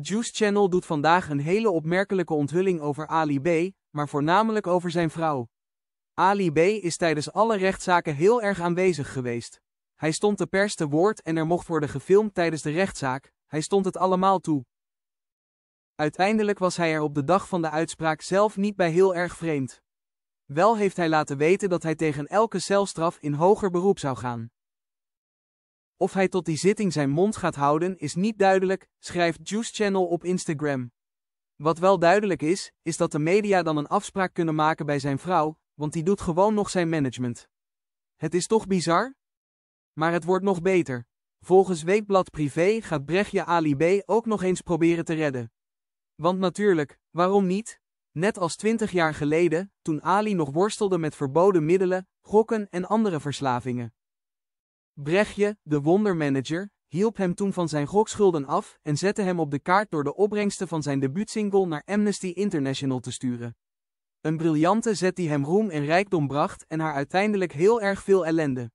Juice Channel doet vandaag een hele opmerkelijke onthulling over Ali B, maar voornamelijk over zijn vrouw. Ali B is tijdens alle rechtszaken heel erg aanwezig geweest. Hij stond de pers te woord en er mocht worden gefilmd tijdens de rechtszaak, hij stond het allemaal toe. Uiteindelijk was hij er op de dag van de uitspraak zelf niet bij heel erg vreemd. Wel heeft hij laten weten dat hij tegen elke celstraf in hoger beroep zou gaan. Of hij tot die zitting zijn mond gaat houden is niet duidelijk, schrijft Juice Channel op Instagram. Wat wel duidelijk is, is dat de media dan een afspraak kunnen maken bij zijn vrouw, want die doet gewoon nog zijn management. Het is toch bizar? Maar het wordt nog beter. Volgens Weekblad Privé gaat Brechtje Ali B. ook nog eens proberen te redden. Want natuurlijk, waarom niet? Net als twintig jaar geleden, toen Ali nog worstelde met verboden middelen, gokken en andere verslavingen. Brechtje, de wondermanager, hielp hem toen van zijn gokschulden af en zette hem op de kaart door de opbrengsten van zijn debuutsingle naar Amnesty International te sturen. Een briljante zet die hem roem en rijkdom bracht en haar uiteindelijk heel erg veel ellende.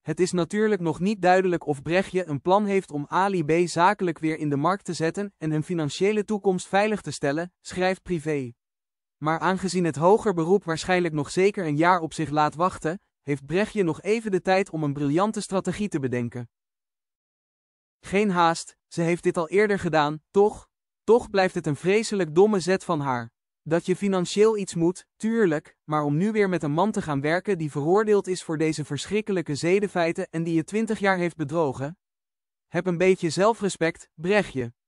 Het is natuurlijk nog niet duidelijk of Brechtje een plan heeft om Ali B zakelijk weer in de markt te zetten en hun financiële toekomst veilig te stellen, schrijft Privé. Maar aangezien het hoger beroep waarschijnlijk nog zeker een jaar op zich laat wachten, heeft Brechtje nog even de tijd om een briljante strategie te bedenken. Geen haast, ze heeft dit al eerder gedaan, toch? Toch blijft het een vreselijk domme zet van haar. Dat je financieel iets moet, tuurlijk, maar om nu weer met een man te gaan werken die veroordeeld is voor deze verschrikkelijke zedenfeiten en die je twintig jaar heeft bedrogen? Heb een beetje zelfrespect, Brechtje.